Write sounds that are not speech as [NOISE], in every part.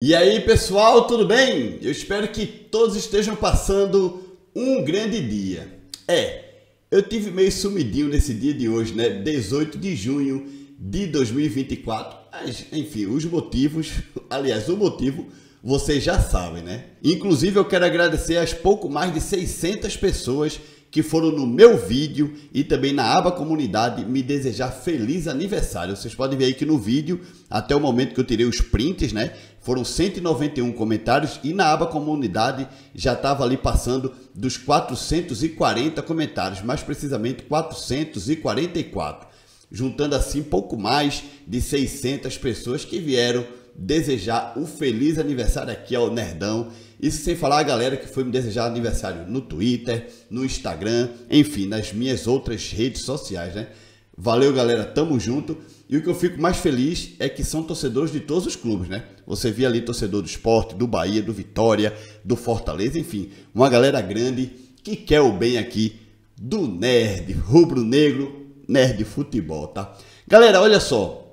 E aí pessoal, tudo bem? Eu espero que todos estejam passando um grande dia. É, eu tive meio sumidinho nesse dia de hoje, né? 18 de junho de 2024. Mas, enfim, os motivos, [LAUGHS] aliás, o motivo vocês já sabem, né? Inclusive eu quero agradecer às pouco mais de 600 pessoas que foram no meu vídeo e também na aba comunidade me desejar feliz aniversário. Vocês podem ver aí que no vídeo, até o momento que eu tirei os prints, né? Foram 191 comentários e na aba comunidade já estava ali passando dos 440 comentários, mais precisamente 444, juntando assim pouco mais de 600 pessoas que vieram desejar o feliz aniversário aqui ao Nerdão. Isso sem falar a galera que foi me desejar aniversário no Twitter, no Instagram, enfim, nas minhas outras redes sociais, né? Valeu, galera, tamo junto. E o que eu fico mais feliz é que são torcedores de todos os clubes, né? Você via ali torcedor do esporte, do Bahia, do Vitória, do Fortaleza, enfim, uma galera grande que quer o bem aqui do nerd, rubro-negro, nerd futebol, tá? Galera, olha só,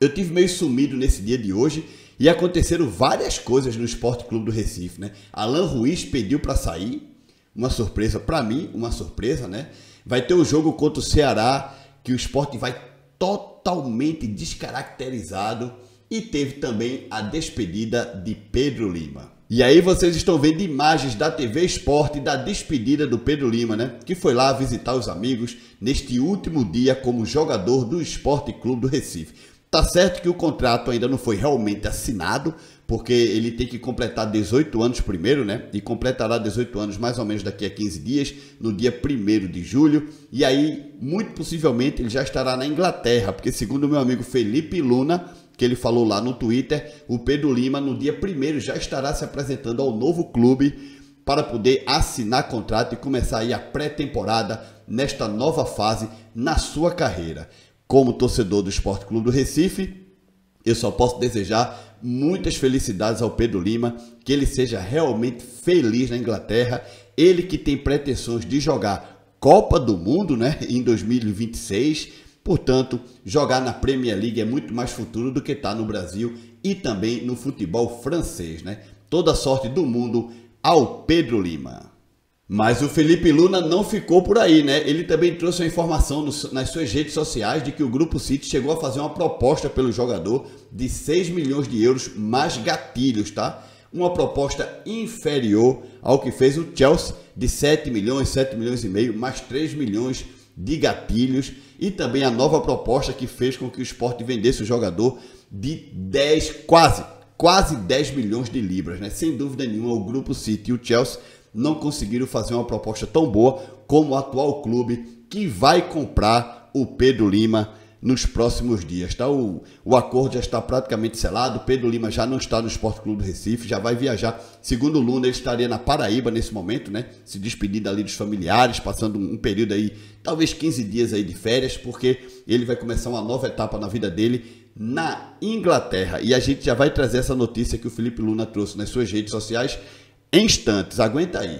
eu tive meio sumido nesse dia de hoje e aconteceram várias coisas no Esporte Clube do Recife, né? Alan Ruiz pediu para sair, uma surpresa para mim, uma surpresa, né? Vai ter o um jogo contra o Ceará que o esporte vai totalmente descaracterizado e teve também a despedida de Pedro Lima. E aí vocês estão vendo imagens da TV Esporte da despedida do Pedro Lima, né? Que foi lá visitar os amigos neste último dia como jogador do Esporte Clube do Recife. Tá certo que o contrato ainda não foi realmente assinado, porque ele tem que completar 18 anos primeiro, né? E completará 18 anos mais ou menos daqui a 15 dias, no dia 1 de julho. E aí, muito possivelmente, ele já estará na Inglaterra, porque segundo meu amigo Felipe Luna, que ele falou lá no Twitter, o Pedro Lima no dia 1 já estará se apresentando ao novo clube para poder assinar contrato e começar aí a pré-temporada nesta nova fase na sua carreira. Como torcedor do Esporte Clube do Recife, eu só posso desejar muitas felicidades ao Pedro Lima, que ele seja realmente feliz na Inglaterra, ele que tem pretensões de jogar Copa do Mundo, né, em 2026. Portanto, jogar na Premier League é muito mais futuro do que estar tá no Brasil e também no futebol francês, né? Toda sorte do mundo ao Pedro Lima. Mas o Felipe Luna não ficou por aí, né? Ele também trouxe a informação nas suas redes sociais de que o Grupo City chegou a fazer uma proposta pelo jogador de 6 milhões de euros mais gatilhos, tá? Uma proposta inferior ao que fez o Chelsea de 7 milhões, 7 milhões e meio, mais 3 milhões de gatilhos e também a nova proposta que fez com que o Sport vendesse o jogador de 10, quase, quase 10 milhões de libras, né? Sem dúvida nenhuma, o Grupo City e o Chelsea não conseguiram fazer uma proposta tão boa como o atual clube que vai comprar o Pedro Lima nos próximos dias, tá? O, o acordo já está praticamente selado, Pedro Lima já não está no Esporte Clube do Recife, já vai viajar. Segundo o Luna, ele estaria na Paraíba nesse momento, né? Se despedindo ali dos familiares, passando um período aí, talvez 15 dias aí de férias, porque ele vai começar uma nova etapa na vida dele na Inglaterra. E a gente já vai trazer essa notícia que o Felipe Luna trouxe nas suas redes sociais instantes. Aguenta aí.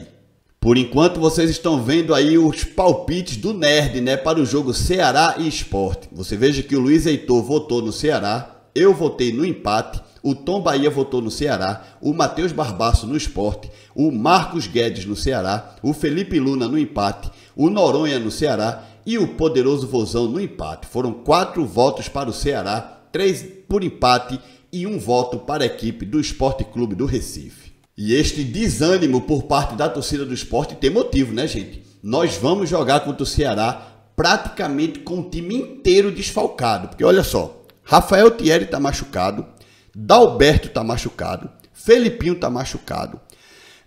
Por enquanto, vocês estão vendo aí os palpites do Nerd, né, para o jogo Ceará e Esporte. Você veja que o Luiz Heitor votou no Ceará, eu votei no empate, o Tom Bahia votou no Ceará, o Matheus Barbaço no Esporte, o Marcos Guedes no Ceará, o Felipe Luna no empate, o Noronha no Ceará e o Poderoso Vozão no empate. Foram quatro votos para o Ceará, três por empate e um voto para a equipe do Esporte Clube do Recife. E este desânimo por parte da torcida do esporte tem motivo, né, gente? Nós vamos jogar contra o Ceará praticamente com o time inteiro desfalcado. Porque olha só, Rafael Thierry está machucado, Dalberto está machucado, Felipinho está machucado,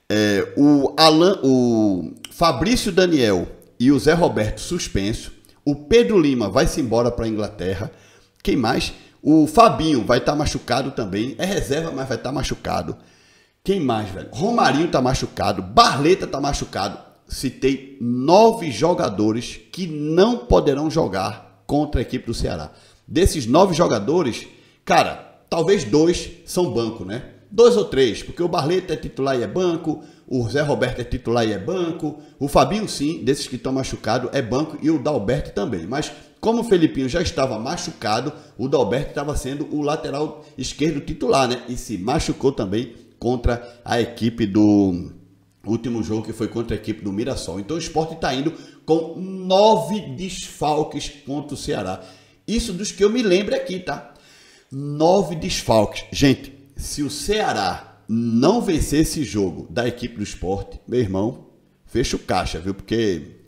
é, o, Alan, o Fabrício Daniel e o Zé Roberto suspenso, o Pedro Lima vai-se embora para a Inglaterra, quem mais? O Fabinho vai estar tá machucado também, é reserva, mas vai estar tá machucado. Quem mais, velho? Romarinho tá machucado, Barleta tá machucado. Citei nove jogadores que não poderão jogar contra a equipe do Ceará. Desses nove jogadores, cara, talvez dois são banco, né? Dois ou três, porque o Barleta é titular e é banco, o Zé Roberto é titular e é banco, o Fabinho sim, desses que estão machucados, é banco e o Dalberto também. Mas como o Felipinho já estava machucado, o Dalberto estava sendo o lateral esquerdo titular, né? E se machucou também contra a equipe do último jogo que foi contra a equipe do Mirassol. Então o esporte está indo com nove desfalques contra o Ceará. Isso dos que eu me lembro aqui, tá? Nove desfalques. Gente, se o Ceará não vencer esse jogo da equipe do esporte, meu irmão, fecha o caixa, viu? Porque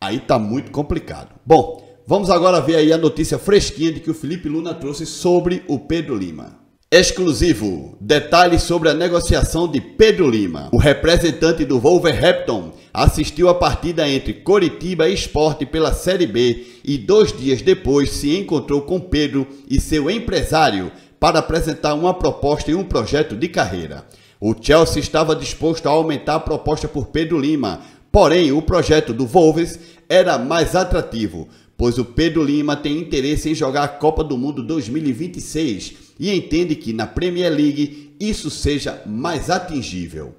aí tá muito complicado. Bom, vamos agora ver aí a notícia fresquinha de que o Felipe Luna trouxe sobre o Pedro Lima. Exclusivo: detalhes sobre a negociação de Pedro Lima. O representante do Wolverhampton assistiu a partida entre Coritiba e Esporte pela Série B e dois dias depois se encontrou com Pedro e seu empresário para apresentar uma proposta e um projeto de carreira. O Chelsea estava disposto a aumentar a proposta por Pedro Lima, porém o projeto do Wolves era mais atrativo, pois o Pedro Lima tem interesse em jogar a Copa do Mundo 2026 e entende que na Premier League isso seja mais atingível.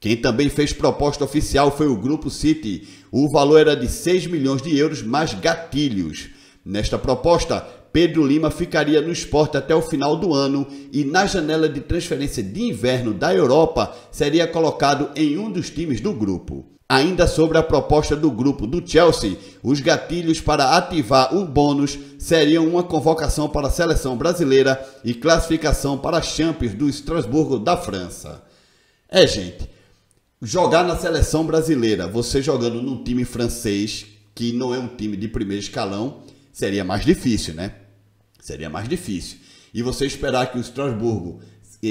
Quem também fez proposta oficial foi o Grupo City. O valor era de 6 milhões de euros mais gatilhos. Nesta proposta, Pedro Lima ficaria no esporte até o final do ano e na janela de transferência de inverno da Europa seria colocado em um dos times do grupo. Ainda sobre a proposta do grupo do Chelsea, os gatilhos para ativar o bônus seriam uma convocação para a seleção brasileira e classificação para a Champions do Estrasburgo da França. É, gente, jogar na seleção brasileira, você jogando num time francês que não é um time de primeiro escalão, seria mais difícil, né? Seria mais difícil. E você esperar que o Estrasburgo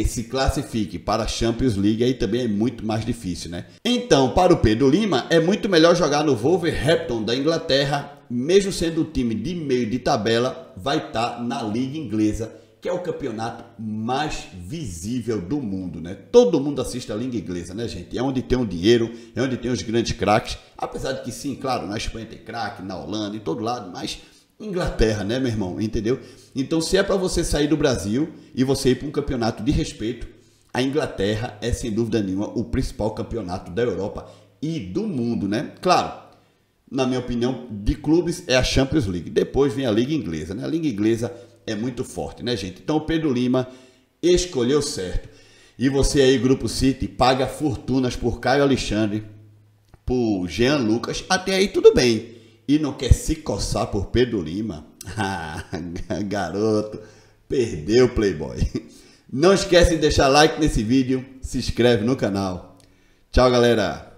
se classifique para a Champions League aí também é muito mais difícil, né? Então, para o Pedro Lima, é muito melhor jogar no Wolverhampton da Inglaterra, mesmo sendo o time de meio de tabela, vai estar tá na liga inglesa, que é o campeonato mais visível do mundo, né? Todo mundo assiste a liga inglesa, né, gente? É onde tem o dinheiro, é onde tem os grandes craques, apesar de que sim, claro, na Espanha tem craque, na Holanda, em todo lado, mas Inglaterra, né, meu irmão? Entendeu? Então, se é para você sair do Brasil e você ir para um campeonato de respeito, a Inglaterra é sem dúvida nenhuma o principal campeonato da Europa e do mundo, né? Claro, na minha opinião, de clubes é a Champions League. Depois vem a Liga Inglesa, né? A Liga Inglesa é muito forte, né, gente? Então, o Pedro Lima escolheu certo. E você aí, Grupo City, paga fortunas por Caio Alexandre, por Jean Lucas, até aí tudo bem e não quer se coçar por Pedro Lima? [LAUGHS] Ah, garoto, perdeu Playboy. Não esquece de deixar like nesse vídeo, se inscreve no canal. Tchau, galera.